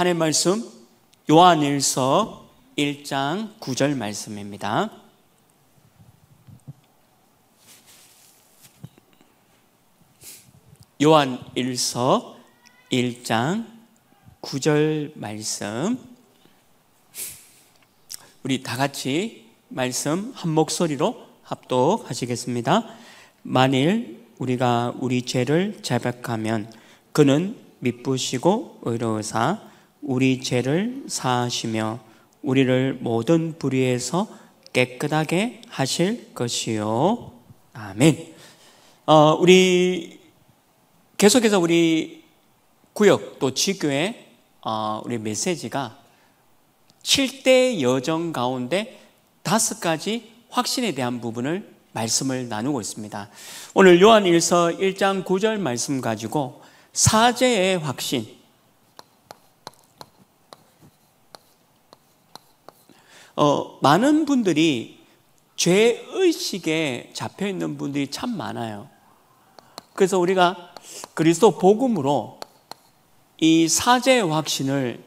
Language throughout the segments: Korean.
하나님 말씀 요한일서 1장 9절 말씀입니다. 요한일서 1장 9절 말씀 우리 다 같이 말씀 한 목소리로 합독하시겠습니다. 만일 우리가 우리 죄를 자백하면 그는 미쁘시고 의로우사 우리 죄를 사하시며 우리를 모든 불의에서 깨끗하게 하실 것이요. 아멘. 어, 우리 계속해서 우리 구역 또 지교의 어, 우리 메시지가 7대 여정 가운데 다섯 가지 확신에 대한 부분을 말씀을 나누고 있습니다. 오늘 요한일서 1장 9절 말씀 가지고 사제의 확신, 어, 많은 분들이 죄의식에 잡혀 있는 분들이 참 많아요. 그래서 우리가 그리스도 복음으로 이 사제 확신을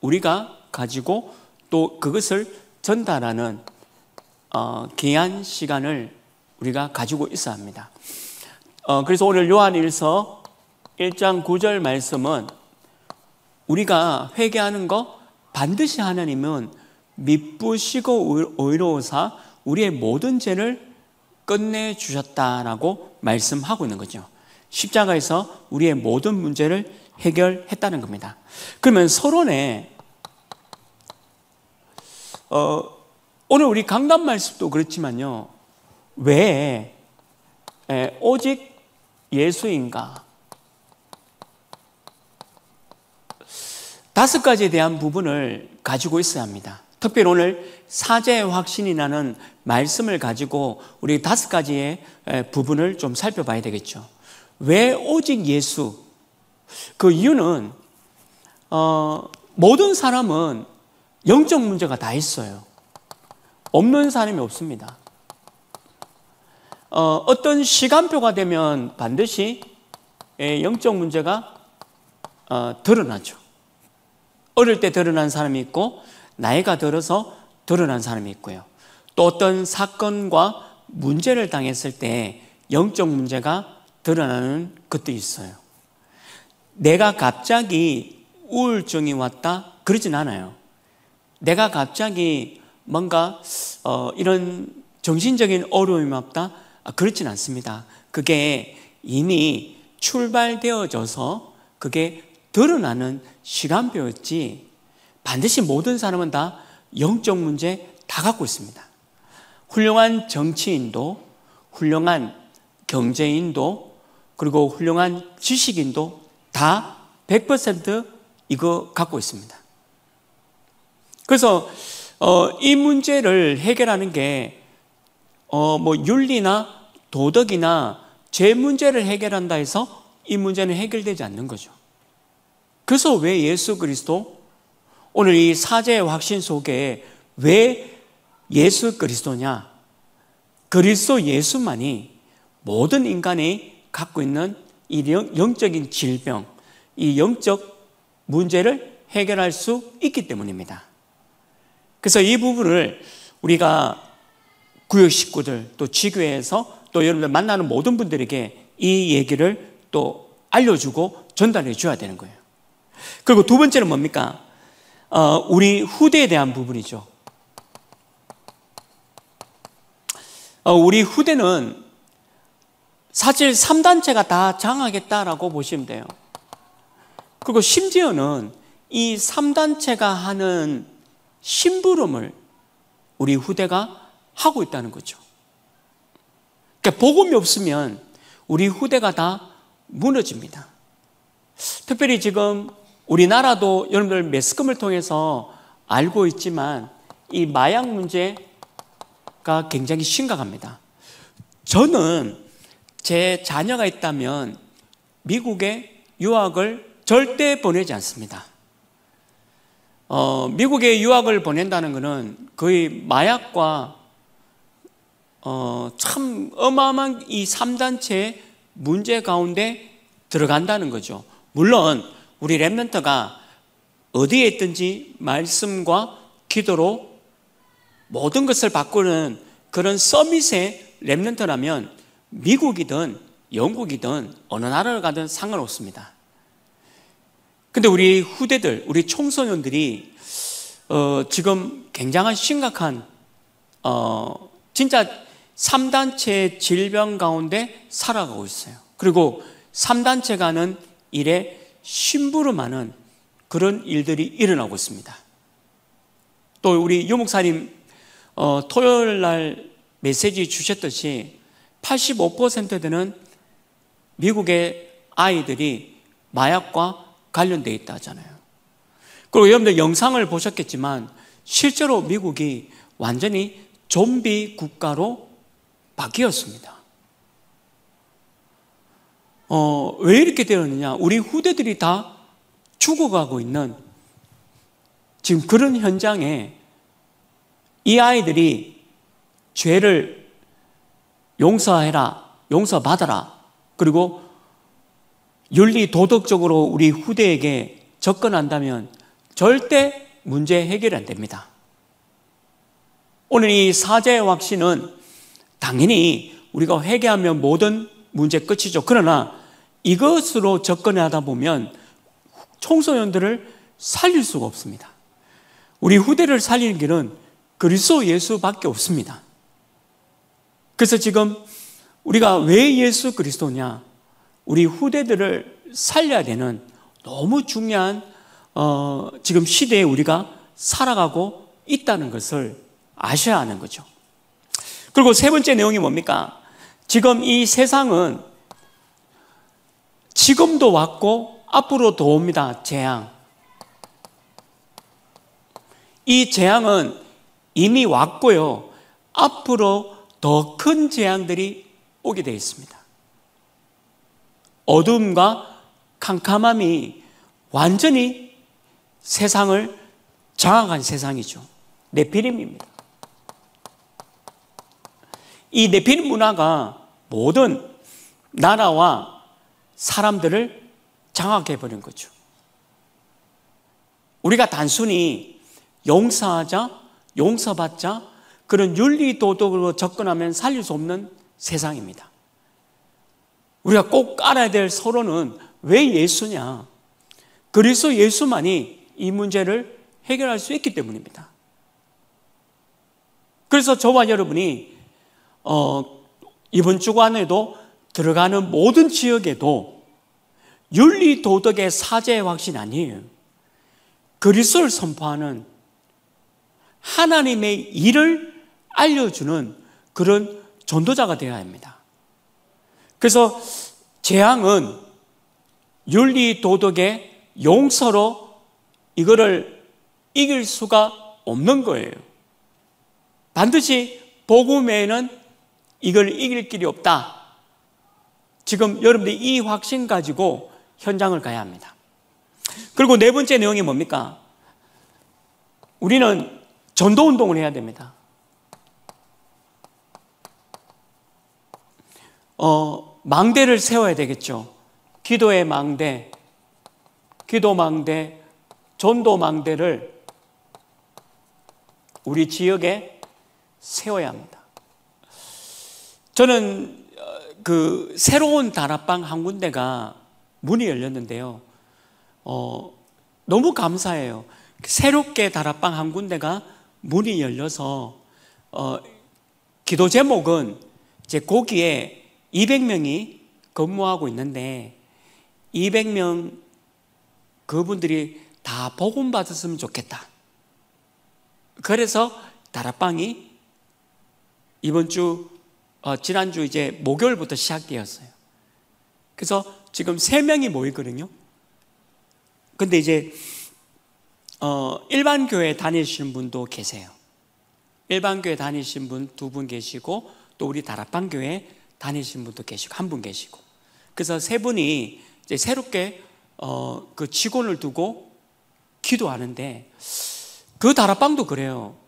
우리가 가지고 또 그것을 전달하는 어, 귀한 시간을 우리가 가지고 있어야 합니다. 어, 그래서 오늘 요한일서 1장 9절 말씀은 우리가 회개하는 거 반드시 하나님은 미쁘시고 의로우사 우리의 모든 죄를 끝내 주셨다라고 말씀하고 있는 거죠. 십자가에서 우리의 모든 문제를 해결했다는 겁니다. 그러면 서론에 어, 오늘 우리 강단 말씀도 그렇지만요. 왜 에, 오직 예수인가? 다섯 가지에 대한 부분을 가지고 있어야 합니다. 특별히 오늘 사제의 확신이라는 말씀을 가지고 우리 다섯 가지의 부분을 좀 살펴봐야 되겠죠. 왜 오직 예수? 그 이유는 어, 모든 사람은 영적 문제가 다 있어요. 없는 사람이 없습니다. 어, 어떤 시간표가 되면 반드시 영적 문제가 어, 드러나죠. 어릴 때 드러난 사람이 있고 나이가 들어서 드러난 사람이 있고요. 또 어떤 사건과 문제를 당했을 때 영적 문제가 드러나는 것도 있어요. 내가 갑자기 우울증이 왔다? 그러진 않아요. 내가 갑자기 뭔가 어, 이런 정신적인 어려움이 없다? 아, 그렇진 않습니다. 그게 이미 출발되어져서 그게 드러나는 시간표였지 반드시 모든 사람은 다 영적 문제 다 갖고 있습니다. 훌륭한 정치인도, 훌륭한 경제인도, 그리고 훌륭한 지식인도 다 100% 이거 갖고 있습니다. 그래서 어, 이 문제를 해결하는 게 어, 뭐 윤리나 도덕이나 죄 문제를 해결한다 해서 이 문제는 해결되지 않는 거죠. 그래서 왜 예수 그리스도 오늘 이 사제의 확신 속에 왜 예수 그리스도냐? 그리스도 예수만이 모든 인간이 갖고 있는 이 영적인 질병, 이 영적 문제를 해결할 수 있기 때문입니다. 그래서 이 부분을 우리가 구역 식구들 또지교에서또 여러분들 만나는 모든 분들에게 이 얘기를 또 알려주고 전달해 줘야 되는 거예요. 그리고 두 번째는 뭡니까? 어, 우리 후대에 대한 부분이죠. 어, 우리 후대는 사실 3단체가 다 장하겠다라고 보시면 돼요. 그리고 심지어는 이 3단체가 하는 심부름을 우리 후대가 하고 있다는 거죠. 그러니까 복음이 없으면 우리 후대가 다 무너집니다. 특별히 지금 우리나라도 여러분들 매스컴을 통해서 알고 있지만 이 마약 문제가 굉장히 심각합니다. 저는 제 자녀가 있다면 미국에 유학을 절대 보내지 않습니다. 어, 미국에 유학을 보낸다는 것은 거의 마약과 어, 참 어마어마한 이3단체 문제 가운데 들어간다는 거죠. 물론 우리 랩멘터가 어디에 있든지 말씀과 기도로 모든 것을 바꾸는 그런 서밋의 랩멘터라면 미국이든 영국이든 어느 나라를 가든 상관없습니다. 근데 우리 후대들, 우리 청소년들이 어, 지금 굉장한 심각한 어, 진짜 3단체 질병 가운데 살아가고 있어요. 그리고 3단체가 는 일에 심부름하는 그런 일들이 일어나고 있습니다. 또 우리 유목사님 어, 토요일 날 메시지 주셨듯이 85% 되는 미국의 아이들이 마약과 관련되어 있다 하잖아요. 그리고 여러분들 영상을 보셨겠지만 실제로 미국이 완전히 좀비 국가로 바뀌었습니다. 어, 왜 이렇게 되었느냐? 우리 후대들이 다 죽어가고 있는 지금 그런 현장에 이 아이들이 죄를 용서해라, 용서받아라. 그리고 윤리 도덕적으로 우리 후대에게 접근한다면 절대 문제 해결이 안 됩니다. 오늘 이 사제 의 왁신은 당연히 우리가 회개하면 모든 문제 끝이죠. 그러나 이것으로 접근해 하다 보면 청소년들을 살릴 수가 없습니다. 우리 후대를 살리는 길은 그리스도 예수밖에 없습니다. 그래서 지금 우리가 왜 예수 그리스도냐? 우리 후대들을 살려야 되는 너무 중요한 어, 지금 시대에 우리가 살아가고 있다는 것을 아셔야 하는 거죠. 그리고 세 번째 내용이 뭡니까? 지금 이 세상은 지금도 왔고 앞으로도 옵니다. 재앙. 이 재앙은 이미 왔고요. 앞으로 더 큰 재앙들이 오게 되어 있습니다. 어둠과 캄캄함이 완전히 세상을 장악한 세상이죠. 네피림입니다. 이 네피림 문화가 모든 나라와 사람들을 장악해 버린 거죠. 우리가 단순히 용서하자, 용서받자 그런 윤리 도덕으로 접근하면 살릴 수 없는 세상입니다. 우리가 꼭 알아야 될 서로는 왜 예수냐? 그래서 예수만이 이 문제를 해결할 수 있기 때문입니다. 그래서 저와 여러분이 어, 이번 주간에도 들어가는 모든 지역에도 윤리 도덕의 사제 확신 아니에요. 그리스도를 선포하는 하나님의 일을 알려주는 그런 전도자가 되어야 합니다. 그래서 재앙은 윤리 도덕의 용서로 이거를 이길 수가 없는 거예요. 반드시 복음에는 이걸 이길 길이 없다. 지금 여러분들이 확신 가지고 현장을 가야 합니다. 그리고 네 번째 내용이 뭡니까? 우리는 전도 운동을 해야 됩니다. 어, 망대를 세워야 되겠죠. 기도의 망대, 기도 망대, 전도 망대를 우리 지역에 세워야 합니다. 저는 어, 그 새로운 다락방 한 군데가 문이 열렸는데요. 어, 너무 감사해요. 새롭게 다락방 한 군데가 문이 열려서 어, 기도 제목은 제 거기에 200명이 근무하고 있는데 200명 그분들이 다 복음 받았으면 좋겠다. 그래서 다락방이 이번 주 어, 지난주 이제 목요일부터 시작되었어요. 그래서 지금 세 명이 모이거든요. 근데 이제 어, 일반 교회 다니시는 분도 계세요. 일반 교회 다니신 분 두 분 계시고 또 우리 다락방 교회 다니신 분도 계시고 한 분 계시고 그래서 세 분이 이제 새롭게 어, 그 직원을 두고 기도하는데 그 다락방도 그래요.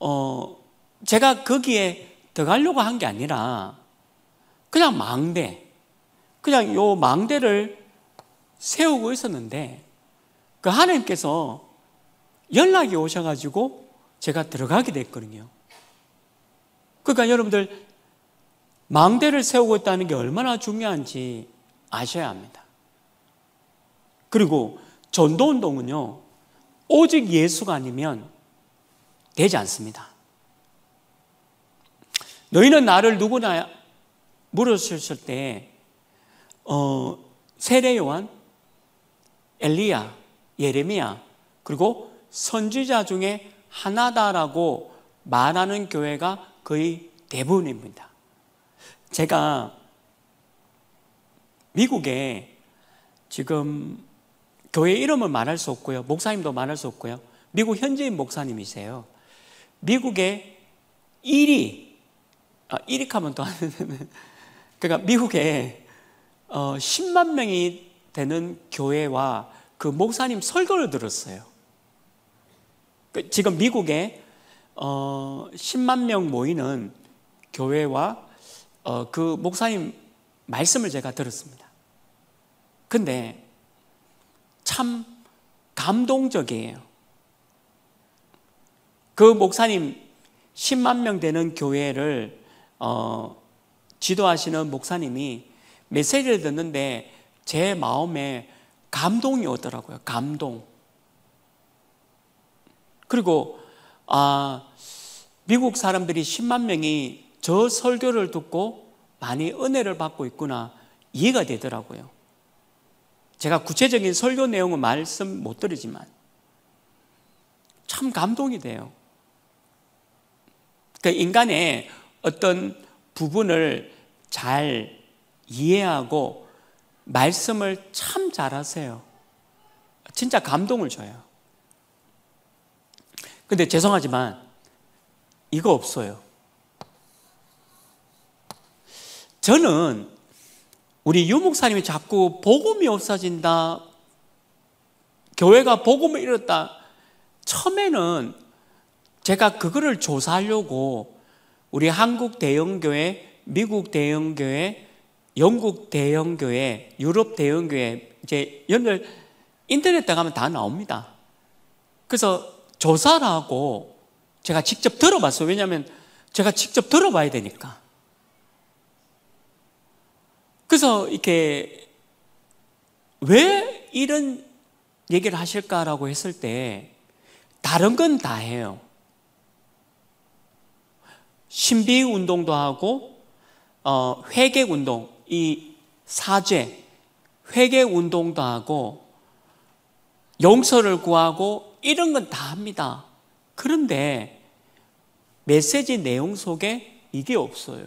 어, 제가 거기에 들어가려고 한 게 아니라 그냥 망대, 그냥 요 망대를 세우고 있었는데 그 하나님께서 연락이 오셔가지고 제가 들어가게 됐거든요. 그러니까 여러분들 망대를 세우고 있다는 게 얼마나 중요한지 아셔야 합니다. 그리고 전도운동은요, 오직 예수가 아니면 되지 않습니다. 너희는 나를 누구나 물었을 때, 어, 세례요한, 엘리야, 예레미야, 그리고 선지자 중에 하나다라고 말하는 교회가 거의 대부분입니다. 제가 미국에 지금 교회 이름을 말할 수 없고요. 목사님도 말할 수 없고요. 미국 현지인 목사님이세요. 미국의 1위 아, 이릭하면 또 하는 그러니까 미국에 어, 10만 명이 되는 교회와 그 목사님 설교를 들었어요. 그 지금 미국에 어, 10만 명 모이는 교회와 어, 그 목사님 말씀을 제가 들었습니다. 근데 참 감동적이에요. 그 목사님 10만 명 되는 교회를 어, 지도하시는 목사님이 메시지를 듣는데 제 마음에 감동이 오더라고요. 감동. 그리고 아, 미국 사람들이 10만 명이 저 설교를 듣고 많이 은혜를 받고 있구나 이해가 되더라고요. 제가 구체적인 설교 내용은 말씀 못 드리지만 참 감동이 돼요. 그 인간의 어떤 부분을 잘 이해하고 말씀을 참 잘하세요. 진짜 감동을 줘요. 근데 죄송하지만 이거 없어요. 저는 우리 유목사님이 자꾸 복음이 없어진다, 교회가 복음을 잃었다. 처음에는 제가 그거를 조사하려고 우리 한국 대형교회, 미국 대형교회, 영국 대형교회, 유럽 대형교회 이제 연결 인터넷 들어가면 다 나옵니다. 그래서 조사라고 제가 직접 들어봤어요. 왜냐하면 제가 직접 들어봐야 되니까. 그래서 이렇게 왜 이런 얘기를 하실까라고 했을 때 다른 건 다 해요. 신비 운동도 하고 어, 회계 운동, 이사제 회계 운동도 하고 용서를 구하고 이런 건 다 합니다. 그런데 메시지 내용 속에 이게 없어요.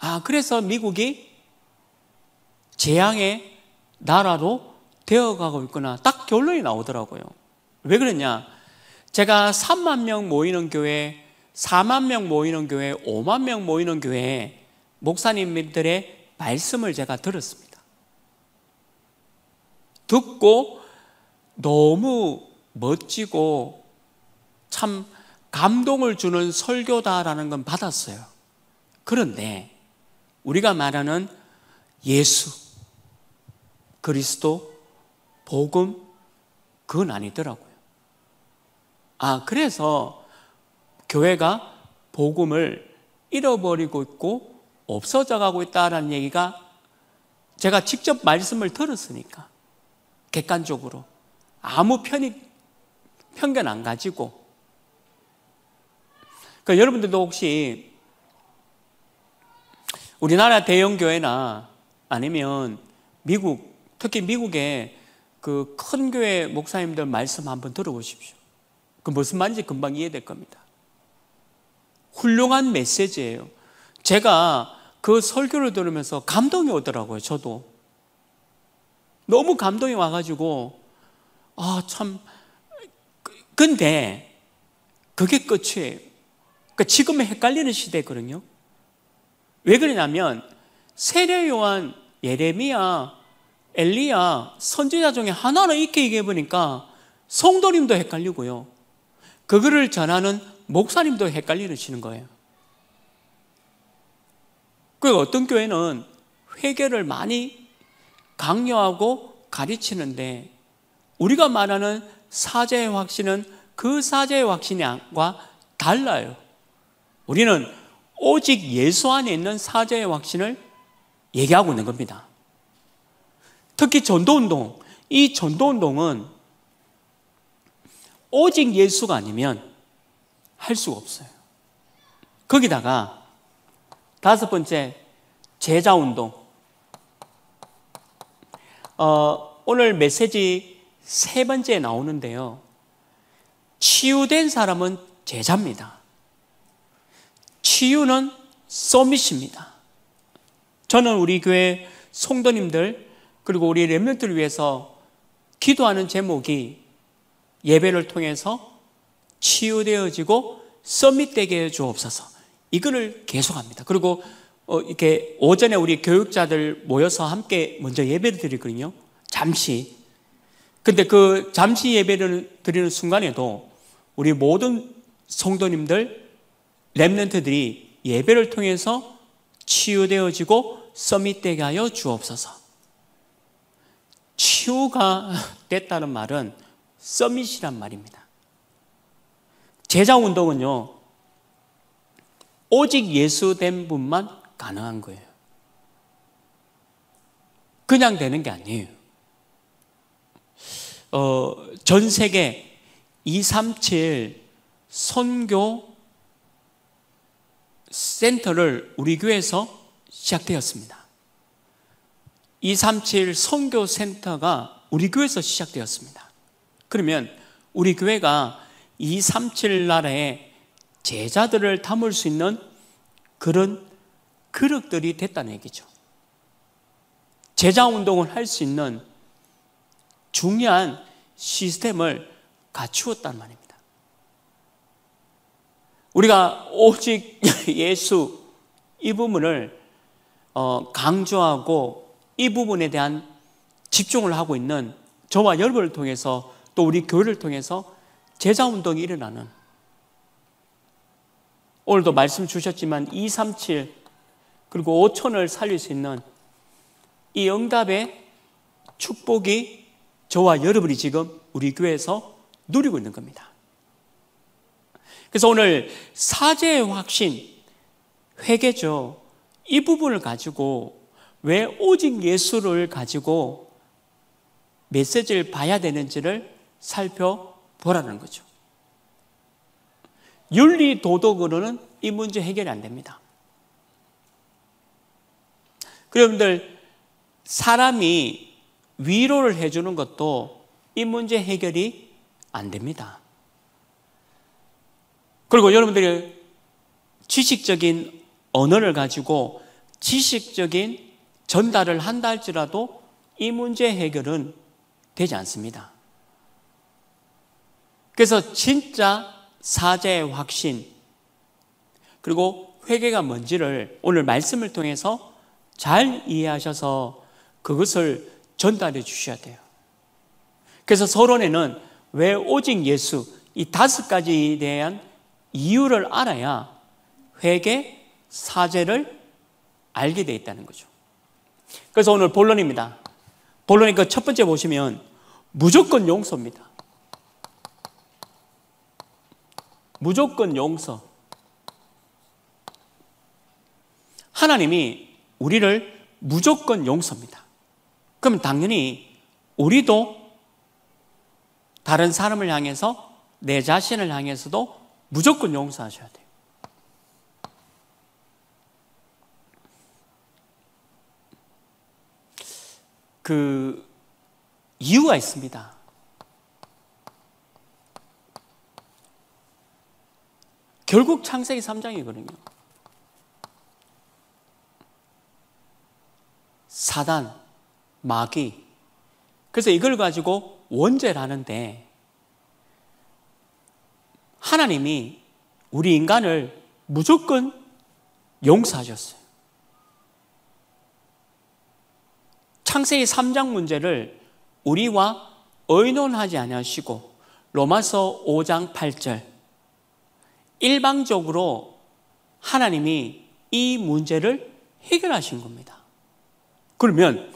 아, 그래서 미국이 재앙의 나라로 되어가고 있구나. 딱 결론이 나오더라고요. 왜 그러냐? 제가 3만 명 모이는 교회, 4만 명 모이는 교회, 5만 명 모이는 교회 목사님들의 말씀을 제가 들었습니다. 듣고 너무 멋지고 참 감동을 주는 설교다라는 건 받았어요. 그런데 우리가 말하는 예수, 그리스도, 복음, 그건 아니더라고요. 아, 그래서 교회가 복음을 잃어버리고 있고 없어져 가고 있다라는 얘기가 제가 직접 말씀을 들었으니까 객관적으로 아무 편이 편견 안 가지고 그러니까 여러분들도 혹시 우리나라 대형 교회나 아니면 미국 특히 미국의 그 큰 교회 목사님들 말씀 한번 들어보십시오. 그 무슨 말인지 금방 이해될 겁니다. 훌륭한 메시지예요. 제가 그 설교를 들으면서 감동이 오더라고요, 저도. 너무 감동이 와가지고, 아, 참. 그, 근데, 그게 끝이에요. 그러니까 지금의 헷갈리는 시대거든요. 왜 그러냐면, 세례 요한, 예레미야, 엘리야, 선지자 중에 하나를 이렇게 얘기해보니까 성도님도 헷갈리고요. 그거를 전하는 목사님도 헷갈리시는 거예요. 그 어떤 교회는 회개를 많이 강요하고 가르치는데 우리가 말하는 사제의 확신은 그 사제의 확신과 달라요. 우리는 오직 예수 안에 있는 사제의 확신을 얘기하고 있는 겁니다. 특히 전도운동, 이 전도운동은 오직 예수가 아니면 할 수가 없어요. 거기다가 다섯 번째 제자 운동. 어, 오늘 메시지 세 번째 나오는데요. 치유된 사람은 제자입니다. 치유는 서밋입니다. 저는 우리 교회 송도님들 그리고 우리 렘넌트를 위해서 기도하는 제목이 예배를 통해서 치유되어지고 썸밋되게 해주옵소서. 이거를 계속합니다. 그리고 어, 이렇게 오전에 우리 교육자들 모여서 함께 먼저 예배를 드리거든요. 잠시. 근데 그 잠시 예배를 드리는 순간에도 우리 모든 성도님들, 랩런트들이 예배를 통해서 치유되어지고 썸밋되게 하여 주옵소서. 치유가 됐다는 말은 서밋이란 말입니다. 제자 운동은요, 오직 예수 된 분만 가능한 거예요. 그냥 되는 게 아니에요. 어, 전 세계 237 선교 센터를 우리 교회에서 시작되었습니다. 237 선교 센터가 우리 교회에서 시작되었습니다. 그러면 우리 교회가 2, 3, 7날에 제자들을 담을 수 있는 그런 그릇들이 됐다는 얘기죠. 제자 운동을 할 수 있는 중요한 시스템을 갖추었단 말입니다. 우리가 오직 예수 이 부분을 어, 강조하고 이 부분에 대한 집중을 하고 있는 저와 여러분을 통해서 또 우리 교회를 통해서 제자 운동이 일어나는 오늘도 말씀 주셨지만 237 그리고 5천을 살릴 수 있는 이 응답의 축복이 저와 여러분이 지금 우리 교회에서 누리고 있는 겁니다. 그래서 오늘 사제의 확신, 회개죠. 이 부분을 가지고 왜 오직 예수를 가지고 메시지를 봐야 되는지를 살펴보라는 거죠. 윤리 도덕으로는 이 문제 해결이 안 됩니다. 여러분들 사람이 위로를 해주는 것도 이 문제 해결이 안 됩니다. 그리고 여러분들이 지식적인 언어를 가지고 지식적인 전달을 한다 할지라도 이 문제 해결은 되지 않습니다. 그래서 진짜 사제의 확신 그리고 회개가 뭔지를 오늘 말씀을 통해서 잘 이해하셔서 그것을 전달해 주셔야 돼요. 그래서 서론에는 왜 오직 예수 이 다섯 가지에 대한 이유를 알아야 회개, 사제를 알게 돼 있다는 거죠. 그래서 오늘 본론입니다. 본론의 그첫 번째 보시면 무조건 용서입니다. 무조건 용서. 하나님이 우리를 무조건 용서입니다. 그럼 당연히 우리도 다른 사람을 향해서 내 자신을 향해서도 무조건 용서하셔야 돼요. 그 이유가 있습니다. 결국 창세기 3장이거든요. 사단, 마귀. 그래서 이걸 가지고 원죄라는데 하나님이 우리 인간을 무조건 용서하셨어요. 창세기 3장 문제를 우리와 의논하지 않으시고 로마서 5장 8절 일방적으로 하나님이 이 문제를 해결하신 겁니다. 그러면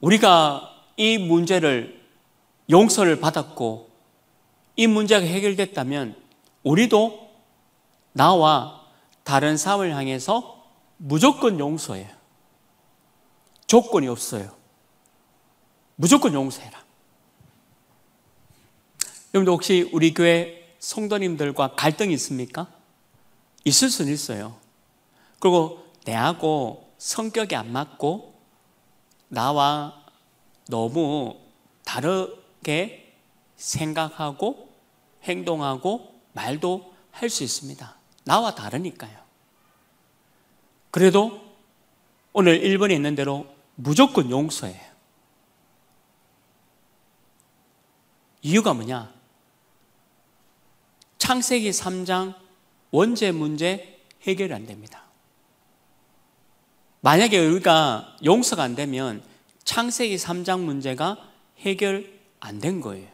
우리가 이 문제를 용서를 받았고 이 문제가 해결됐다면 우리도 나와 다른 사람을 향해서 무조건 용서해요. 조건이 없어요. 무조건 용서해라. 여러분들 혹시 우리 교회 성도님들과 갈등이 있습니까? 있을 수는 있어요. 그리고 내하고 성격이 안 맞고 나와 너무 다르게 생각하고 행동하고 말도 할 수 있습니다. 나와 다르니까요. 그래도 오늘 1번에 있는 대로 무조건 용서해요. 이유가 뭐냐? 창세기 3장 원죄 문제 해결이 안 됩니다. 만약에 우리가 용서가 안 되면 창세기 3장 문제가 해결 안 된 거예요.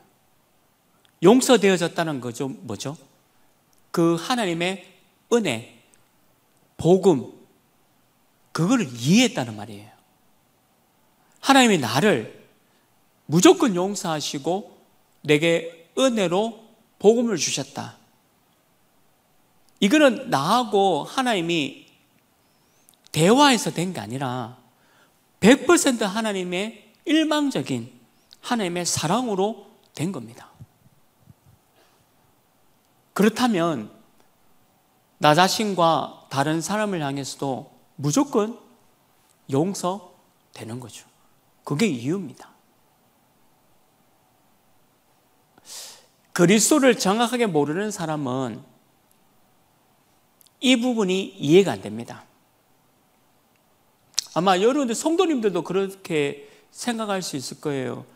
용서되어졌다는 거죠. 뭐죠? 그 하나님의 은혜, 복음, 그걸 이해했다는 말이에요. 하나님이 나를 무조건 용서하시고 내게 은혜로 복음을 주셨다. 이거는 나하고 하나님이 대화해서 된 게 아니라 100% 하나님의 일방적인 하나님의 사랑으로 된 겁니다. 그렇다면 나 자신과 다른 사람을 향해서도 무조건 용서되는 거죠. 그게 이유입니다. 그리스도를 정확하게 모르는 사람은 이 부분이 이해가 안 됩니다. 아마 여러분들 성도님들도 그렇게 생각할 수 있을 거예요.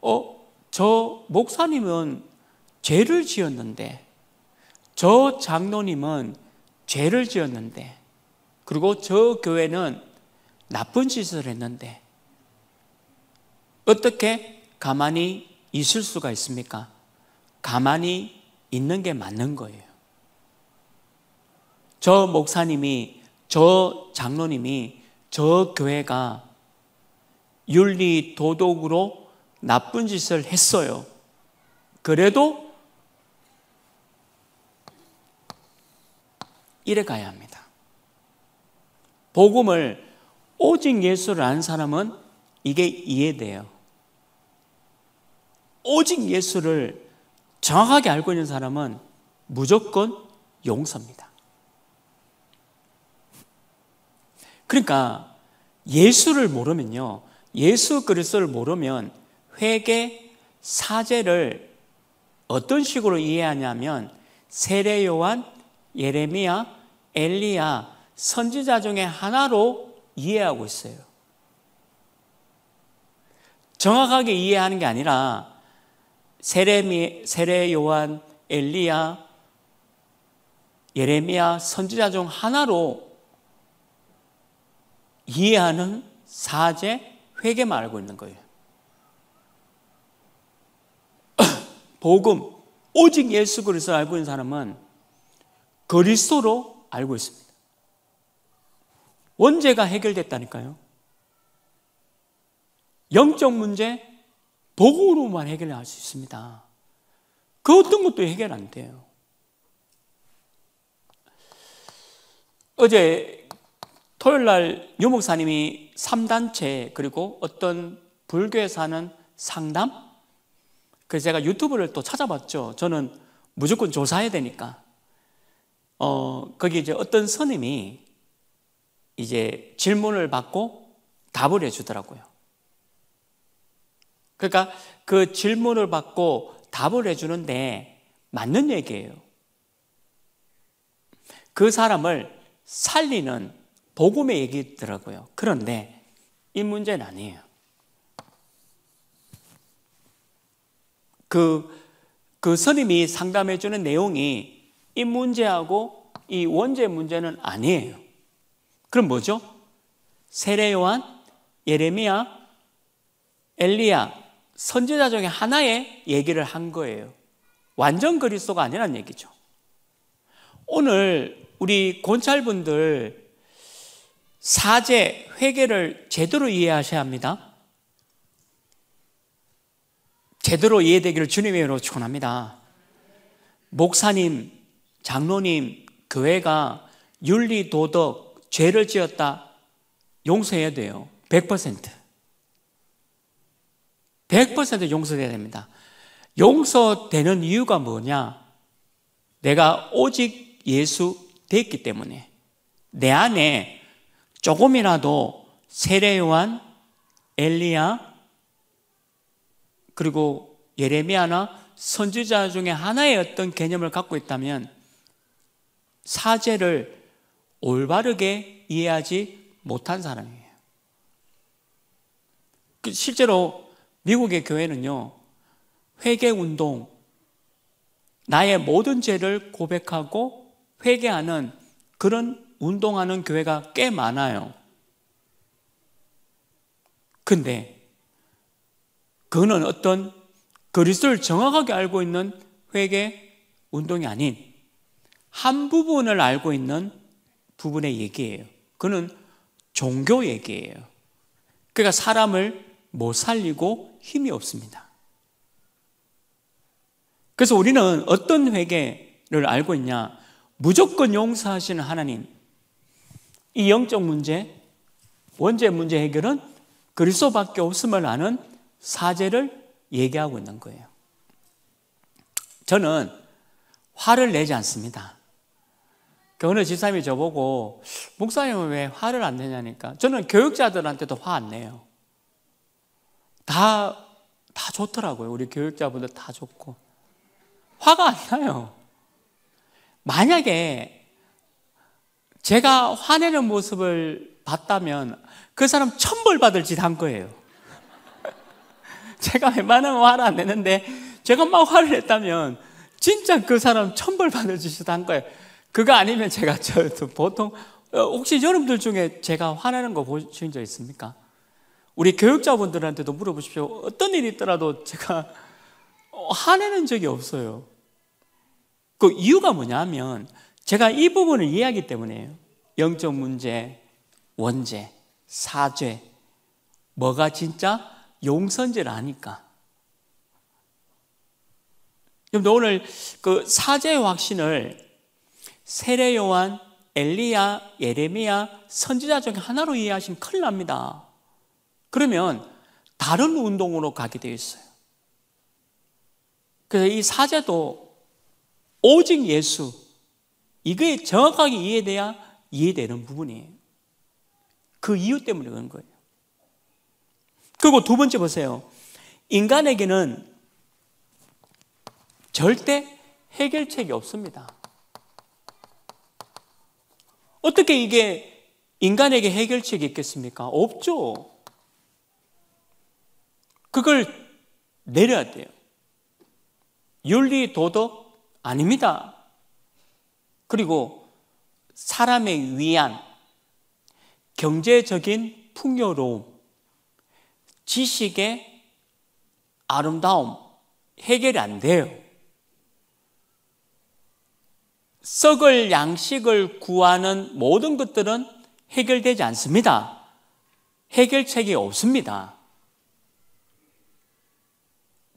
어, 저 목사님은 죄를 지었는데, 저 장로님은 죄를 지었는데, 그리고 저 교회는 나쁜 짓을 했는데, 어떻게 가만히 있을 수가 있습니까? 가만히 있는 게 맞는 거예요. 저 목사님이, 저 장로님이, 저 교회가 윤리 도덕으로 나쁜 짓을 했어요. 그래도 이래 가야 합니다. 복음을 오직 예수를 아는 사람은 이게 이해돼요. 오직 예수를 정확하게 알고 있는 사람은 무조건 용서입니다. 그러니까 예수를 모르면요. 예수 그리스도를 모르면 회개 사제를 어떤 식으로 이해하냐면 세례 요한, 예레미야, 엘리야 선지자 중에 하나로 이해하고 있어요. 정확하게 이해하는 게 아니라 세례미, 세례 요한, 엘리야, 예레미야 선지자 중 하나로 이해하는 사제 회개말하고 있는 거예요. 복음 오직 예수 그리스도 알고 있는 사람은 그리스도로 알고 있습니다. 원죄가 해결됐다니까요. 영적 문제 복음으로만 해결할 수 있습니다. 그 어떤 것도 해결 안 돼요. 어제 토요일 날 유목사님이 3단체 그리고 어떤 불교에 사는 상담? 그래서 제가 유튜브를 또 찾아봤죠. 저는 무조건 조사해야 되니까. 어, 거기 이제 어떤 선임이 이제 질문을 받고 답을 해주더라고요. 그러니까 그 질문을 받고 답을 해주는데 맞는 얘기예요. 그 사람을 살리는 복음의 얘기더라고요. 그런데 이 문제는 아니에요. 그, 그 스님이 상담해주는 내용이 이 문제하고 이 원죄 문제는 아니에요. 그럼 뭐죠? 세례요한, 예레미야, 엘리야, 선지자 중에 하나의 얘기를 한 거예요. 완전 그리스도가 아니란 얘기죠. 오늘 우리 곤찰분들 사제, 회계를 제대로 이해하셔야 합니다. 제대로 이해되기를 주님의 이름으로 축원합니다. 목사님, 장로님, 교회가 윤리, 도덕, 죄를 지었다 용서해야 돼요. 100%. 100% 용서돼야 됩니다. 용서되는 이유가 뭐냐? 내가 오직 예수 됐기 때문에 내 안에 조금이라도 세례요한, 엘리야, 그리고 예레미야나 선지자 중에 하나의 어떤 개념을 갖고 있다면 사제를 올바르게 이해하지 못한 사람이에요. 그 실제로 미국의 교회는요, 회개운동, 나의 모든 죄를 고백하고 회개하는 그런 운동하는 교회가 꽤 많아요. 근데 그는 어떤 그리스도를 정확하게 알고 있는 회개 운동이 아닌 한 부분을 알고 있는 부분의 얘기예요. 그는 종교 얘기예요. 그러니까 사람을 못 살리고 힘이 없습니다. 그래서 우리는 어떤 회개를 알고 있냐? 무조건 용서하시는 하나님, 이 영적 문제, 원죄 문제 해결은 그리스도밖에 없음을 아는 사제를 얘기하고 있는 거예요. 저는 화를 내지 않습니다. 어느 집사님이 저보고 목사님은 왜 화를 안 내냐니까 저는 교육자들한테도 화 안 내요. 다, 다 좋더라고요. 우리 교육자분들 다 좋고. 화가 안 나요. 만약에 제가 화내는 모습을 봤다면 그 사람 천벌 받을 짓 한 거예요. 제가 웬만하면 화를 안 내는데 제가 막 화를 냈다면 진짜 그 사람 천벌 받을 짓을 한 거예요. 그거 아니면 제가 저 보통 어, 혹시 여러분들 중에 제가 화내는 거 보신 적 있습니까? 우리 교육자분들한테도 물어보십시오. 어떤 일이 있더라도 제가 화내는 적이 없어요. 그 이유가 뭐냐면 제가 이 부분을 이해하기 때문에요. 영적 문제, 원죄, 사죄, 뭐가 진짜 용선제를 아니까. 여러분 오늘 그 사죄 확신을 세례 요한, 엘리야, 예레미야, 선지자 중에 하나로 이해하시면 큰일 납니다. 그러면 다른 운동으로 가게 되어 있어요. 그래서 이 사제도 오직 예수, 이게 정확하게 이해돼야 이해되는 부분이에요. 그 이유 때문에 그런 거예요. 그리고 두 번째 보세요. 인간에게는 절대 해결책이 없습니다. 어떻게 이게 인간에게 해결책이 있겠습니까? 없죠. 그걸 내려야 돼요. 윤리, 도덕? 아닙니다. 그리고 사람의 위안, 경제적인 풍요로움, 지식의 아름다움, 해결이 안 돼요. 썩을 양식을 구하는 모든 것들은 해결되지 않습니다. 해결책이 없습니다.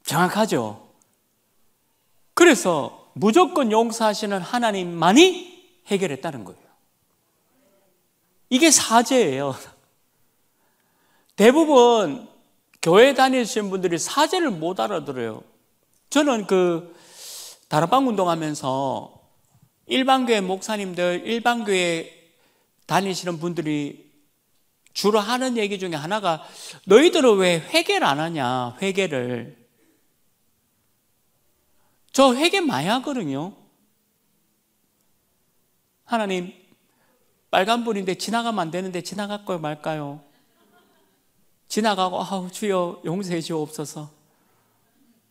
정확하죠? 그래서 무조건 용서하시는 하나님만이 해결했다는 거예요. 이게 사제예요. 대부분 교회 다니시는 분들이 사제를 못 알아들어요. 저는 그 다락방 운동하면서 일반교회 목사님들, 일반교회 다니시는 분들이 주로 하는 얘기 중에 하나가 너희들은 왜 회개를 안 하냐, 회개를. 저회계 마약거든요. 하나님, 빨간불인데 지나가면 안 되는데 지나갈까요 말까요? 지나가고 아우 주여 용서해 주옵소서.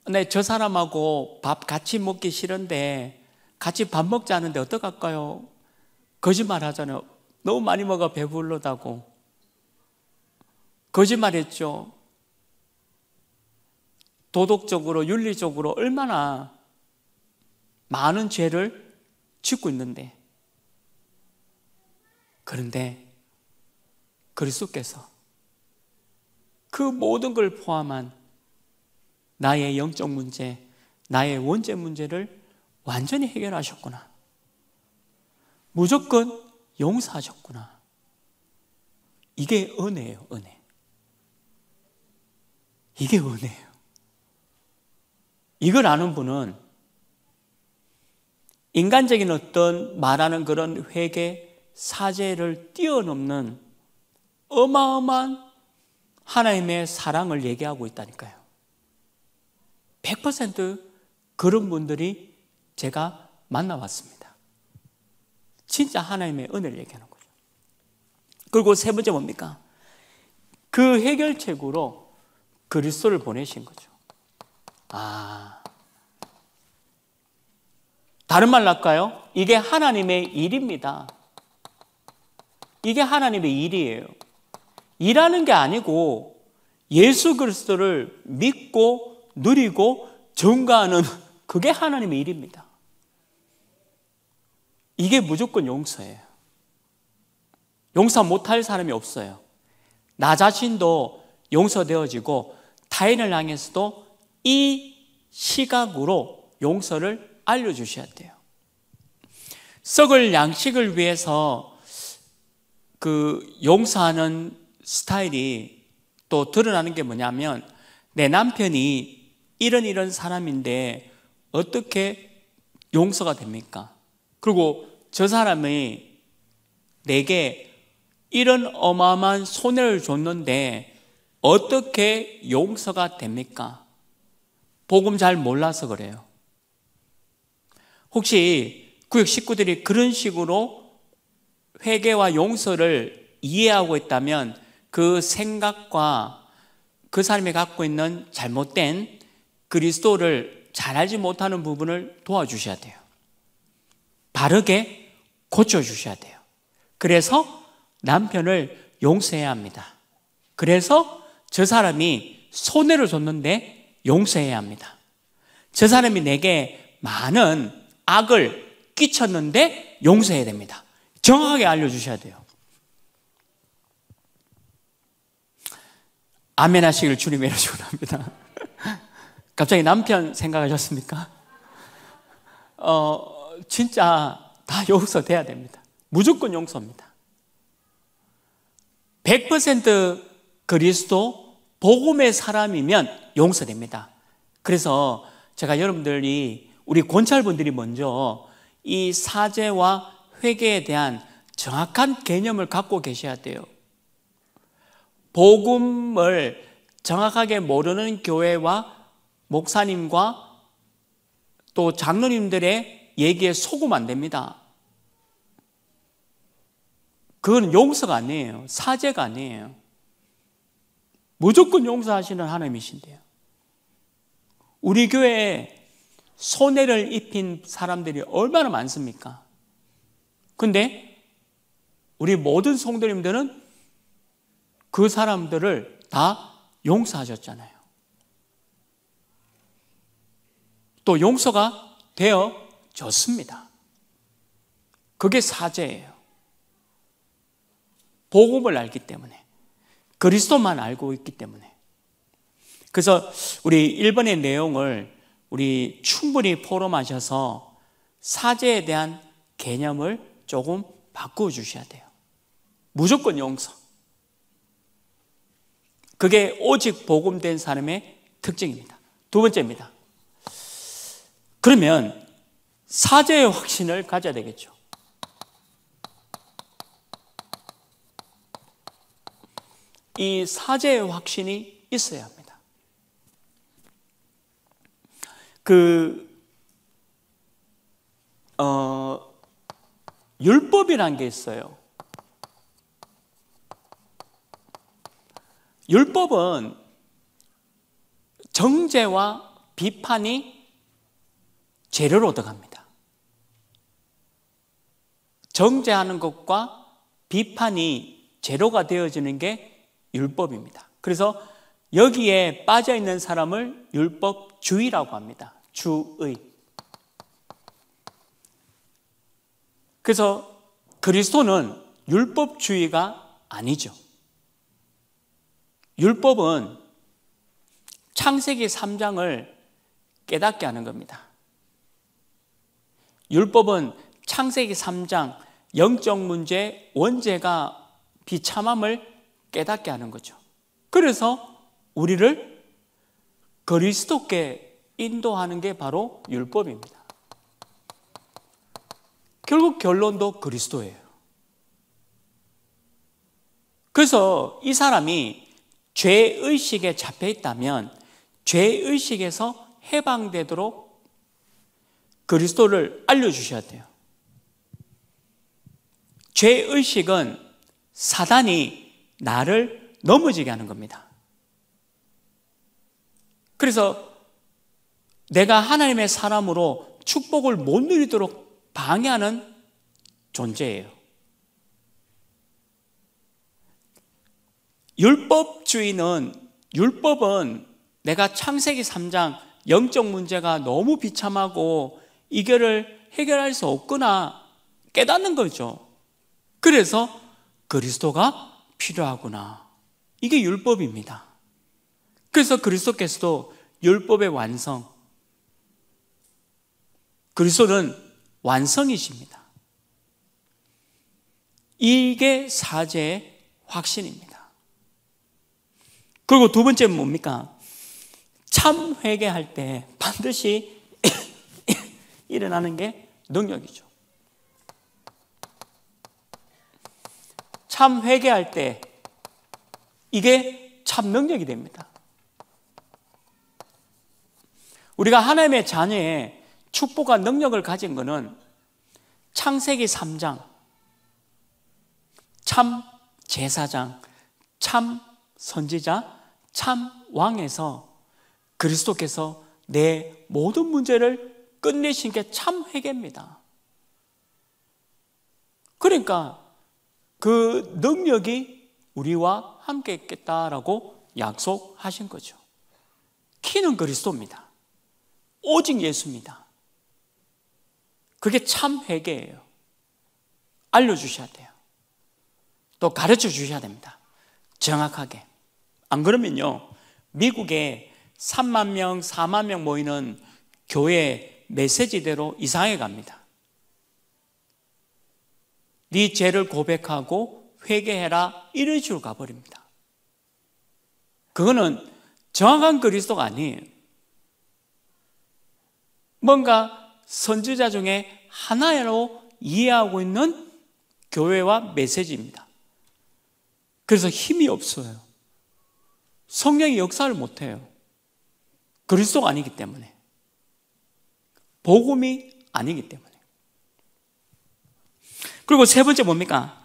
네, 저 사람하고 밥 같이 먹기 싫은데 같이 밥 먹자는데 하 어떡할까요? 거짓말 하잖아요. 너무 많이 먹어 배불러다고. 거짓말 했죠. 도덕적으로, 윤리적으로 얼마나 많은 죄를 짓고 있는데 그런데 그리스도께서 그 모든 걸 포함한 나의 영적 문제, 나의 원죄 문제를 완전히 해결하셨구나. 무조건 용서하셨구나. 이게 은혜예요, 은혜. 이게 은혜예요. 이걸 아는 분은 인간적인 어떤 말하는 그런 회개, 사제를 뛰어넘는 어마어마한 하나님의 사랑을 얘기하고 있다니까요. 100% 그런 분들이 제가 만나봤습니다 진짜 하나님의 은혜를 얘기하는 거죠. 그리고 세 번째 뭡니까? 그 해결책으로 그리스도를 보내신 거죠. 아, 다른 말로 할까요? 이게 하나님의 일입니다. 이게 하나님의 일이에요. 일하는 게 아니고 예수 그리스도를 믿고 누리고 전가하는 그게 하나님의 일입니다. 이게 무조건 용서예요. 용서 못할 사람이 없어요. 나 자신도 용서되어지고 타인을 향해서도 이 시각으로 용서를 알려주셔야 돼요. 썩을 양식을 위해서 그 용서하는 스타일이 또 드러나는 게 뭐냐면 내 남편이 이런 이런 사람인데 어떻게 용서가 됩니까? 그리고 저 사람이 내게 이런 어마어마한 손해를 줬는데 어떻게 용서가 됩니까? 복음 잘 몰라서 그래요. 혹시 구역 식구들이 그런 식으로 회개와 용서를 이해하고 있다면 그 생각과 그 사람이 갖고 있는 잘못된 그리스도를 잘 알지 못하는 부분을 도와주셔야 돼요. 바르게 고쳐주셔야 돼요. 그래서 남편을 용서해야 합니다. 그래서 저 사람이 손해를 줬는데 용서해야 합니다. 저 사람이 내게 많은 악을 끼쳤는데 용서해야 됩니다. 정확하게 알려주셔야 돼요. 아멘 하시기주님 이름으로 합니다 갑자기 남편 생각하셨습니까? 어, 진짜 다 용서돼야 됩니다. 무조건 용서입니다. 100% 그리스도 복음의 사람이면 용서됩니다. 그래서 제가 여러분들이 우리 권찰분들이 먼저 이사제와회계에 대한 정확한 개념을 갖고 계셔야 돼요. 복음을 정확하게 모르는 교회와 목사님과 또 장로님들의 얘기에 속으면 안 됩니다. 그건 용서가 아니에요. 사죄가 아니에요. 무조건 용서하시는 하나님이신데요. 우리 교회에 손해를 입힌 사람들이 얼마나 많습니까? 근데 우리 모든 성도님들은 그 사람들을 다 용서하셨잖아요. 또 용서가 되어졌습니다. 그게 사제예요. 복음을 알기 때문에 그리스도만 알고 있기 때문에 그래서 우리 1번의 내용을 우리 충분히 포럼하셔서 사제에 대한 개념을 조금 바꾸어 주셔야 돼요. 무조건 용서. 그게 오직 복음된 사람의 특징입니다. 두 번째입니다. 그러면 사제의 확신을 가져야 되겠죠. 이 사제의 확신이 있어야 합니다. 그, 어, 율법이란 게 있어요. 율법은 정죄와 비판이 재료로 어갑니다 정죄하는 것과 비판이 재료가 되어지는 게 율법입니다. 그래서 여기에 빠져 있는 사람을 율법주의라고 합니다. 주의. 그래서 그리스도는 율법주의가 아니죠. 율법은 창세기 3장을 깨닫게 하는 겁니다. 율법은 창세기 3장 영적 문제 원죄가 비참함을 깨닫게 하는 거죠. 그래서 우리를 그리스도께 인도하는 게 바로 율법입니다. 결국 결론도 그리스도예요. 그래서 이 사람이 죄의식에 잡혀 있다면 죄의식에서 해방되도록 그리스도를 알려주셔야 돼요. 죄의식은 사단이 나를 넘어지게 하는 겁니다. 그래서 내가 하나님의 사람으로 축복을 못 누리도록 방해하는 존재예요. 율법주의는 율법은 내가 창세기 3장 영적 문제가 너무 비참하고 이거를 해결할 수 없구나 깨닫는 거죠. 그래서 그리스도가 필요하구나. 이게 율법입니다. 그래서 그리스도께서도 율법의 완성, 그리스도는 완성이십니다. 이게 사제의 확신입니다. 그리고 두 번째는 뭡니까? 참 회개할 때 반드시 일어나는 게 능력이죠. 참 회개할 때 이게 참 능력이 됩니다. 우리가 하나님의 자녀의 축복과 능력을 가진 것은 창세기 3장, 참 제사장, 참 선지자, 참 왕에서 그리스도께서 내 모든 문제를 끝내신 게 참 회개입니다. 그러니까 그 능력이 우리와 함께 있겠다라고 약속하신 거죠. 키는 그리스도입니다. 오직 예수입니다. 그게 참 회개예요. 알려주셔야 돼요. 또 가르쳐 주셔야 됩니다. 정확하게. 안 그러면요. 미국에 3만 명, 4만 명 모이는 교회 메시지대로 이상해 갑니다. 네 죄를 고백하고 회개해라 이런 식으로 가버립니다. 그거는 정확한 그리스도가 아니에요. 뭔가 선지자 중에 하나로 이해하고 있는 교회와 메시지입니다. 그래서 힘이 없어요. 성령이 역사를 못해요. 그리스도가 아니기 때문에. 복음이 아니기 때문에. 그리고 세 번째 뭡니까?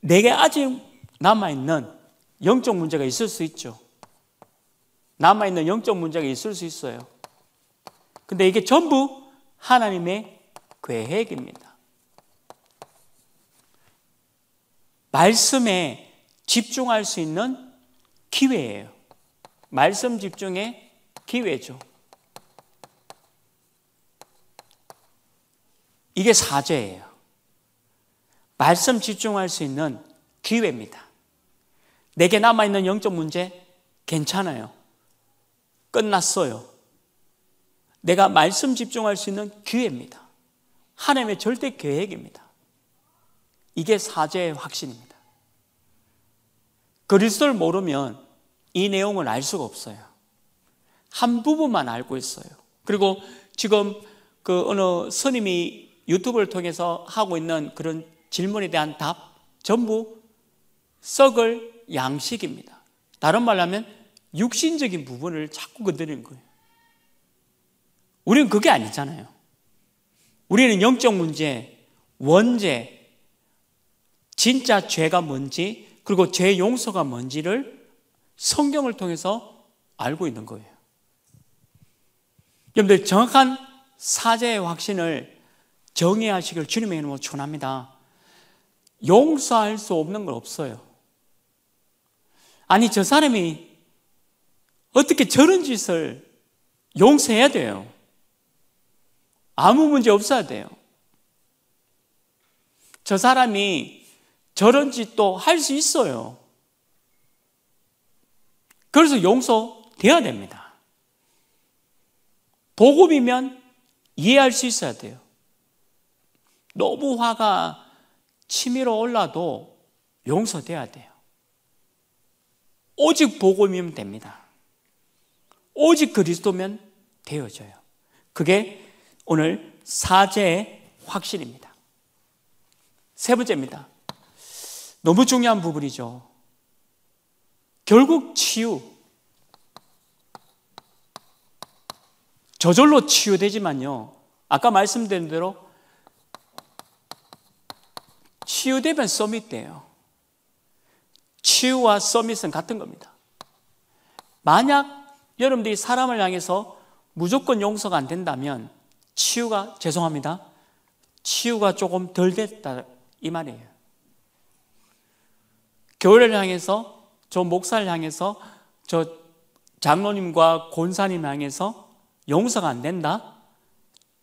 내게 아직 남아있는 영적 문제가 있을 수 있죠. 남아있는 영적 문제가 있을 수 있어요. 근데 이게 전부 하나님의 계획입니다. 말씀에 집중할 수 있는 기회예요. 말씀 집중의 기회죠. 이게 사제예요. 말씀 집중할 수 있는 기회입니다. 내게 남아있는 영적 문제 괜찮아요. 끝났어요. 내가 말씀 집중할 수 있는 기회입니다. 하나님의 절대 계획입니다. 이게 사제의 확신입니다. 그리스도를 모르면 이 내용을 알 수가 없어요. 한 부분만 알고 있어요. 그리고 지금 그 어느 스님이 유튜브를 통해서 하고 있는 그런 질문에 대한 답 전부 썩을 양식입니다. 다른 말로 하면 육신적인 부분을 자꾸 건드리는 거예요. 우리는 그게 아니잖아요. 우리는 영적 문제, 원죄, 진짜 죄가 뭔지, 그리고 죄 용서가 뭔지를 성경을 통해서 알고 있는 거예요. 여러분들 정확한 사죄의 확신을 정의하시길 주님의 이름으로 축원합니다. 용서할 수 없는 건 없어요. 아니 저 사람이 어떻게 저런 짓을 용서해야 돼요? 아무 문제 없어야 돼요. 저 사람이 저런 짓도 할 수 있어요. 그래서 용서돼야 됩니다. 복음이면 이해할 수 있어야 돼요. 너무 화가 치밀어 올라도 용서돼야 돼요. 오직 복음이면 됩니다. 오직 그리스도면 되어져요. 그게 오늘 사제의 확신입니다. 세 번째입니다. 너무 중요한 부분이죠. 결국 치유. 저절로 치유되지만요. 아까 말씀드린 대로 치유되면 서밋돼요. 치유와 서밋은 같은 겁니다. 만약 여러분들이 사람을 향해서 무조건 용서가 안 된다면 치유가 죄송합니다. 치유가 조금 덜 됐다 이 말이에요. 교회를 향해서 저 목사를 향해서 저 장로님과 권사님 향해서 용서가 안 된다.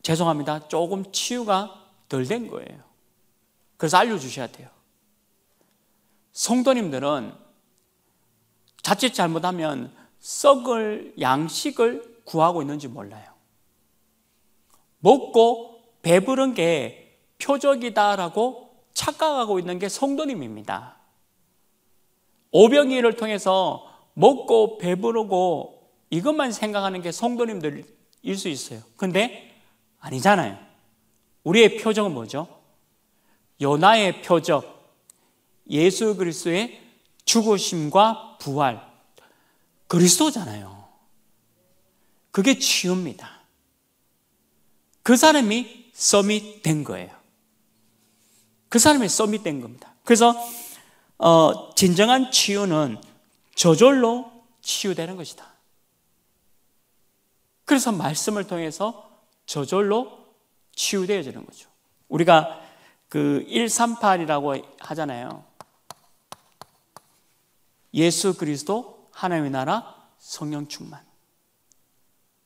죄송합니다. 조금 치유가 덜 된 거예요. 그래서 알려주셔야 돼요. 성도님들은 자칫 잘못하면 썩을 양식을 구하고 있는지 몰라요. 먹고 배부른 게 표적이다라고 착각하고 있는 게 성도님입니다. 오병이를 통해서 먹고 배부르고 이것만 생각하는 게 성도님들일 수 있어요. 근데 아니잖아요. 우리의 표적은 뭐죠? 요나의 표적, 예수 그리스도의 죽으심과 부활, 그리스도잖아요. 그게 치유입니다. 그 사람이 썸이 된 거예요. 그 사람이 썸이 된 겁니다. 그래서 어, 진정한 치유는 저절로 치유되는 것이다. 그래서 말씀을 통해서 저절로 치유되어지는 거죠. 우리가 그 138이라고 하잖아요. 예수 그리스도 하나님의 나라 성령 충만.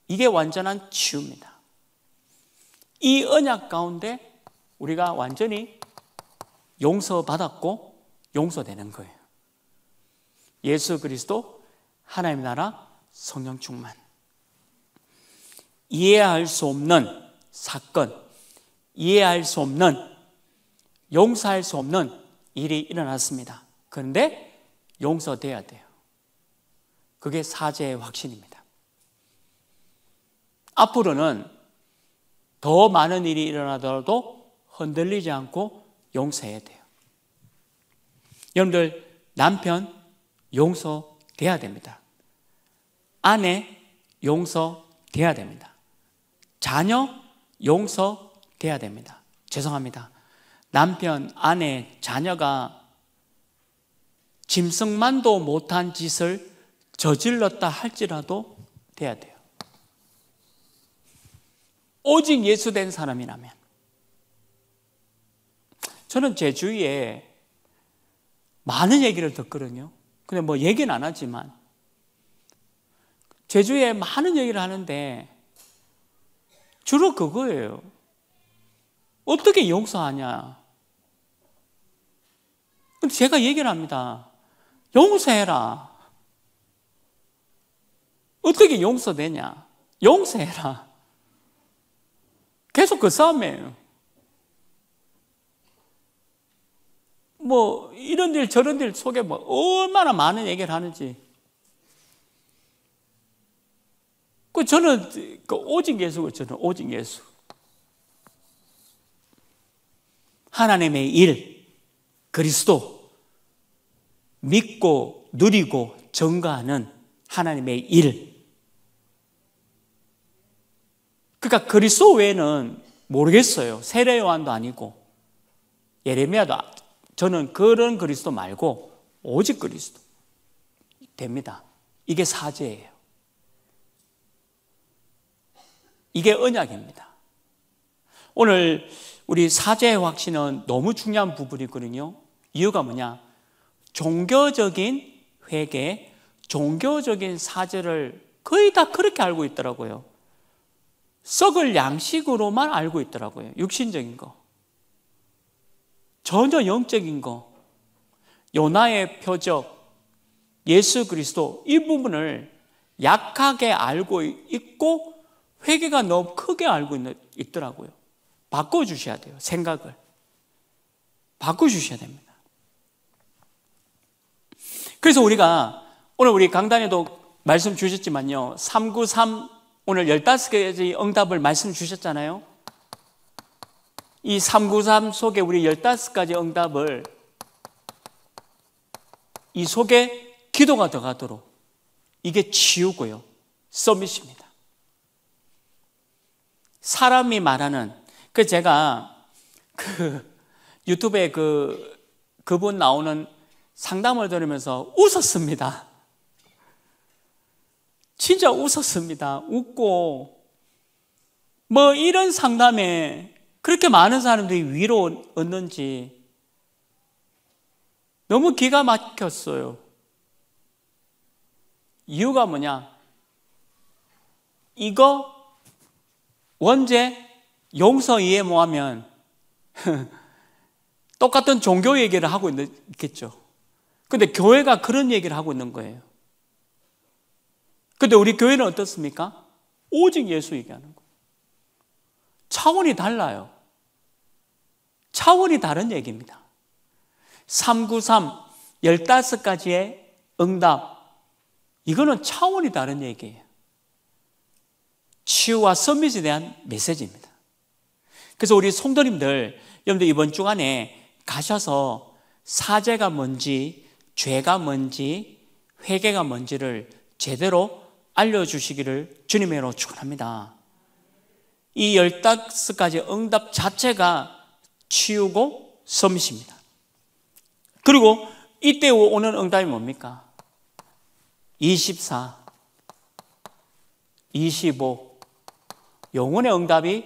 이게 완전한 치유입니다. 이 언약 가운데 우리가 완전히 용서받았고 용서되는 거예요. 예수 그리스도 하나님 나라 성령 충만. 이해할 수 없는 사건, 이해할 수 없는 용서할 수 없는 일이 일어났습니다. 그런데 용서돼야 돼요. 그게 사죄의 확신입니다. 앞으로는 더 많은 일이 일어나더라도 흔들리지 않고 용서해야 돼요. 여러분들 남편 용서돼야 됩니다. 아내 용서돼야 됩니다. 자녀 용서돼야 됩니다. 죄송합니다. 남편, 아내, 자녀가 짐승만도 못한 짓을 저질렀다 할지라도 돼야 돼요. 오직 예수된 사람이라면 저는 제 주위에 많은 얘기를 듣거든요. 근데 뭐 얘기는 안 하지만 제 주위에 많은 얘기를 하는데 주로 그거예요. 어떻게 용서하냐? 그럼 제가 얘기를 합니다. 용서해라. 어떻게 용서되냐? 용서해라. 계속 그 싸움이에요. 뭐 이런 일 저런 일 속에 뭐 얼마나 많은 얘기를 하는지. 그 저는 그 오직 예수고 저는 오직 예수. 하나님의 일, 그리스도 믿고 누리고 전가하는 하나님의 일 그러니까 그리스도 외에는 모르겠어요. 세례 요한도 아니고 예레미야도 아, 저는 그런 그리스도 말고 오직 그리스도 됩니다. 이게 사제예요. 이게 언약입니다. 오늘 우리 사제의 확신은 너무 중요한 부분이거든요. 이유가 뭐냐? 종교적인 회계, 종교적인 사제를 거의 다 그렇게 알고 있더라고요. 썩을 양식으로만 알고 있더라고요. 육신적인 거. 전혀 영적인 거. 요나의 표적, 예수 그리스도 이 부분을 약하게 알고 있고 회개가 너무 크게 알고 있더라고요. 바꿔주셔야 돼요. 생각을. 바꿔주셔야 됩니다. 그래서 우리가 오늘 우리 강단에도 말씀 주셨지만요. 393 오늘 1 5가지 응답을 말씀 주셨잖아요. 이 393 속에 우리 15가지 응답을 이 속에 기도가 들어가도록 이게 치유고요. 서밋입니다. 사람이 말하는 그 제가 그 유튜브에 그 그분 나오는 상담을 들으면서 웃었습니다. 진짜 웃었습니다. 웃고 뭐 이런 상담에 그렇게 많은 사람들이 위로 얻는지 너무 기가 막혔어요. 이유가 뭐냐? 이거 원죄 용서 이해 뭐하면 똑같은 종교 얘기를 하고 있겠죠. 근데 교회가 그런 얘기를 하고 있는 거예요. 근데 우리 교회는 어떻습니까? 오직 예수 얘기하는 거. 차원이 달라요. 차원이 다른 얘기입니다. 393, 15가지의 응답. 이거는 차원이 다른 얘기예요. 치유와 서밋에 대한 메시지입니다. 그래서 우리 성도님들, 여러분들 이번 주간에 가셔서 사제가 뭔지, 죄가 뭔지, 회개가 뭔지를 제대로 알려주시기를 주님의로 축원합니다. 이 열다섯 가지 응답 자체가 치우고 섬십니다. 그리고 이때 오는 응답이 뭡니까? 24, 25 영혼의 응답이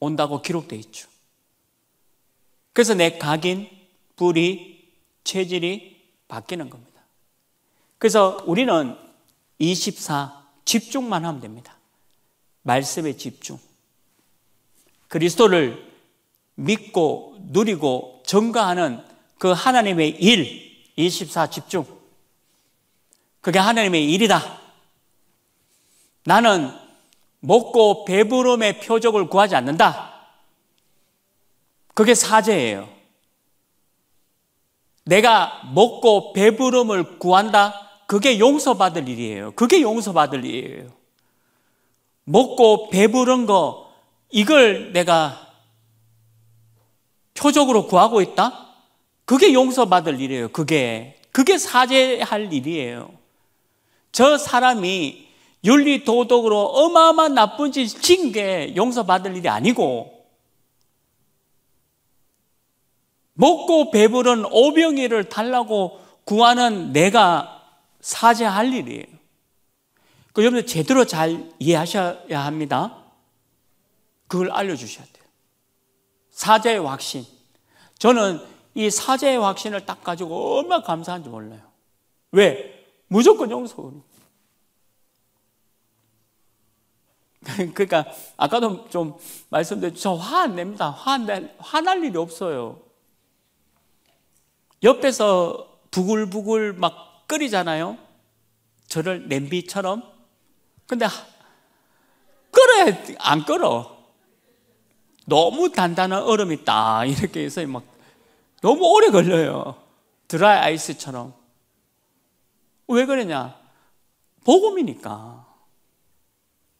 온다고 기록되어 있죠. 그래서 내 각인, 불이, 체질이 바뀌는 겁니다. 그래서 우리는 24 집중만 하면 됩니다. 말씀에 집중. 그리스도를 믿고 누리고 전가하는 그 하나님의 일, 24 집중. 그게 하나님의 일이다. 나는 먹고 배부름의 표적을 구하지 않는다. 그게 사제예요. 내가 먹고 배부름을 구한다? 그게 용서받을 일이에요. 그게 용서받을 일이에요. 먹고 배부른 거, 이걸 내가 표적으로 구하고 있다? 그게 용서받을 일이에요. 그게. 그게 사죄할 일이에요. 저 사람이 윤리 도덕으로 어마어마한 나쁜 짓 친 게 용서받을 일이 아니고, 먹고 배부른 오병이를 달라고 구하는 내가 사죄할 일이에요. 그 여러분 제대로 잘 이해하셔야 합니다. 그걸 알려주셔야 돼요. 사죄의 확신. 저는 이 사죄의 확신을 딱 가지고 얼마나 감사한지 몰라요. 왜? 무조건 용서 그러니까 아까도 좀 말씀드렸죠. 저 화 안 냅니다. 화안 화날 일이 없어요. 옆에서 부글부글 막 끓이잖아요. 저를 냄비처럼. 근데 끓어야 안 끓어. 너무 단단한 얼음이 딱 이렇게 해서 막 너무 오래 걸려요. 드라이 아이스처럼. 왜 그러냐? 복음이니까.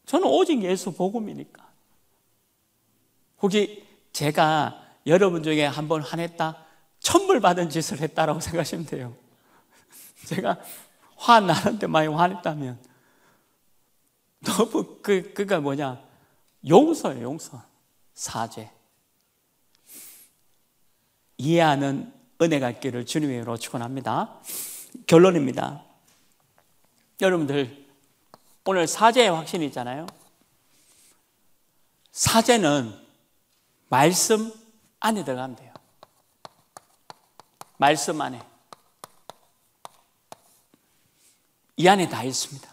저는 오직 예수 복음이니까. 혹시 제가 여러분 중에 한 번 화냈다? 천불 받은 짓을 했다라고 생각하시면 돼요. 제가 화 나는데 많이 화냈다면 너무 그 그가 뭐냐 용서예요 용서 사죄 이해하는 은혜가 있기를 주님의 이름으로 축원합니다 결론입니다 여러분들 오늘 사죄의 확신이 있잖아요 사죄는 말씀 안에 들어가면 돼요 말씀 안에 이 안에 다 있습니다.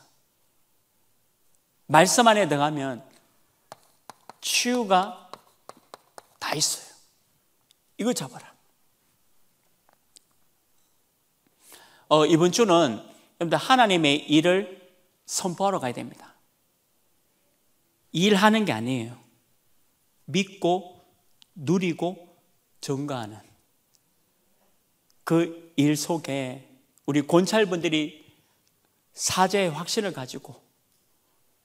말씀 안에 들어가면 치유가 다 있어요. 이거 잡아라. 어, 이번 주는 여러분들 하나님의 일을 선포하러 가야 됩니다. 일하는 게 아니에요. 믿고 누리고 증거하는 그 일 속에 우리 권찰분들이 사제의 확신을 가지고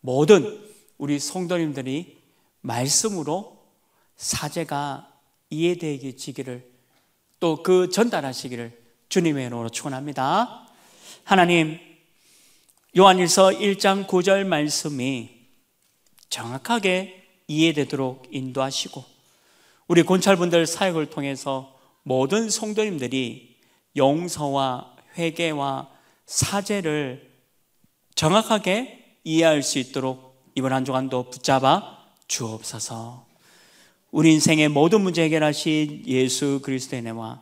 모든 우리 성도님들이 말씀으로 사제가 이해되기지기를 또 그 전달하시기를 주님의 이름으로 축원합니다. 하나님 요한일서 1장 9절 말씀이 정확하게 이해되도록 인도하시고 우리 권찰분들 사역을 통해서 모든 성도님들이 용서와 회개와 사죄를 정확하게 이해할 수 있도록 이번 한 주간도 붙잡아 주옵소서. 우리 인생의 모든 문제 해결하신 예수 그리스도의 은와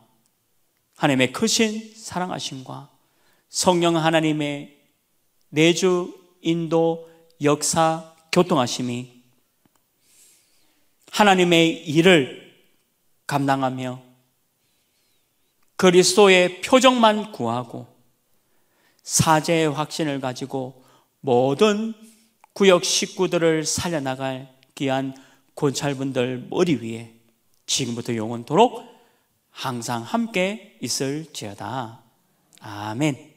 하나님의 크신 사랑하심과 성령 하나님의 내주 인도 역사 교통하심이 하나님의 일을 감당하며 그리스도의 표정만 구하고 사제의 확신을 가지고 모든 구역 식구들을 살려나갈 귀한 권찰분들 머리 위에 지금부터 영원토록 항상 함께 있을지어다. 아멘.